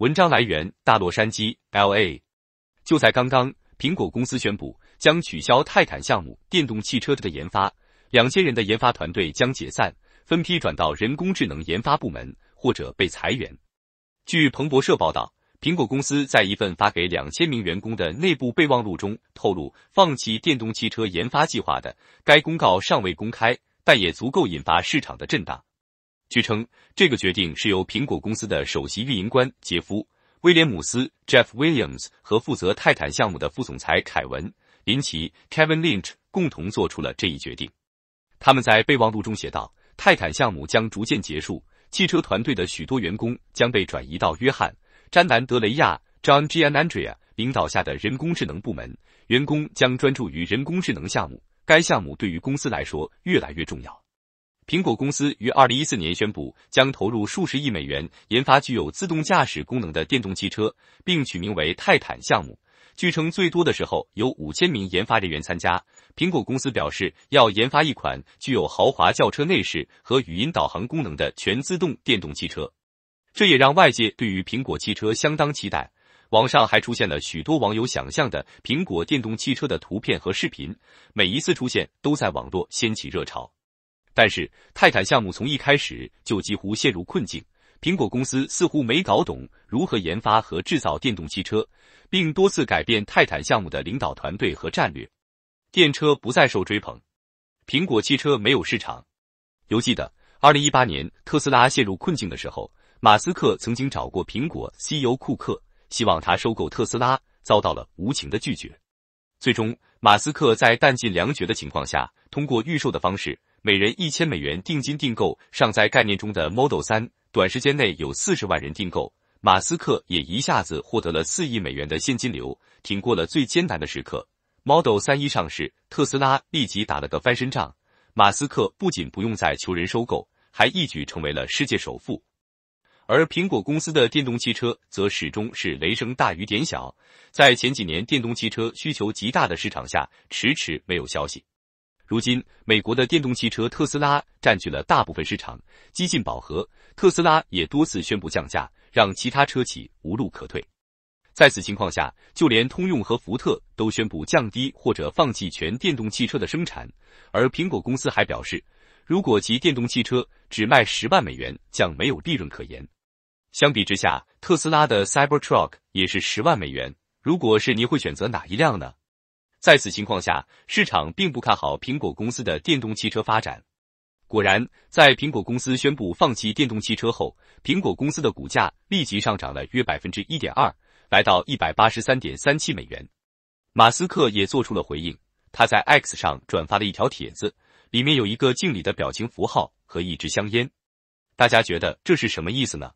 文章来源：大洛杉矶 （LA）。就在刚刚，苹果公司宣布将取消泰坦项目电动汽车的研发，两千人的研发团队将解散，分批转到人工智能研发部门或者被裁员。据彭博社报道，苹果公司在一份发给两千名员工的内部备忘录中透露，放弃电动汽车研发计划的该公告尚未公开，但也足够引发市场的震荡。据称，这个决定是由苹果公司的首席运营官杰夫·威廉姆斯 （Jeff Williams） 和负责泰坦项目的副总裁凯文·林奇 （Kevin Lynch） 共同做出了这一决定。他们在备忘录中写道：“泰坦项目将逐渐结束，汽车团队的许多员工将被转移到约翰·詹南德雷亚 （John Gianandrea） 领导下的人工智能部门。员工将专注于人工智能项目，该项目对于公司来说越来越重要。”苹果公司于二零一四年宣布，将投入数十亿美元研发具有自动驾驶功能的电动汽车，并取名为“泰坦”项目。据称，最多的时候有五千名研发人员参加。苹果公司表示，要研发一款具有豪华轿车内饰和语音导航功能的全自动电动汽车。这也让外界对于苹果汽车相当期待。网上还出现了许多网友想象的苹果电动汽车的图片和视频，每一次出现都在网络掀起热潮。但是，泰坦项目从一开始就几乎陷入困境。苹果公司似乎没搞懂如何研发和制造电动汽车，并多次改变泰坦项目的领导团队和战略。电车不再受追捧，苹果汽车没有市场。犹记得，二零一八年特斯拉陷入困境的时候，马斯克曾经找过苹果 CEO 库克，希望他收购特斯拉，遭到了无情的拒绝。最终，马斯克在弹尽粮绝的情况下，通过预售的方式，每人一千美元定金订购尚在概念中的 Model 3，短时间内有四十万人订购，马斯克也一下子获得了四亿美元的现金流，挺过了最艰难的时刻。Model 3一上市，特斯拉立即打了个翻身仗，马斯克不仅不用再求人收购，还一举成为了世界首富。而苹果公司的电动汽车则始终是雷声大雨点小，在前几年电动汽车需求极大的市场下，迟迟没有消息。如今，美国的电动汽车特斯拉占据了大部分市场，几近饱和。特斯拉也多次宣布降价，让其他车企无路可退。在此情况下，就连通用和福特都宣布降低或者放弃全电动汽车的生产。而苹果公司还表示，如果其电动汽车只卖十万美元，将没有利润可言。相比之下，特斯拉的 Cybertruck 也是十万美元。如果是您，会选择哪一辆呢？在此情况下，市场并不看好苹果公司的电动汽车发展。果然，在苹果公司宣布放弃电动汽车后，苹果公司的股价立即上涨了约百分之一点二，来到一百八十三点三七美元。马斯克也做出了回应，他在 X 上转发了一条帖子，里面有一个敬礼的表情符号和一支香烟。大家觉得这是什么意思呢？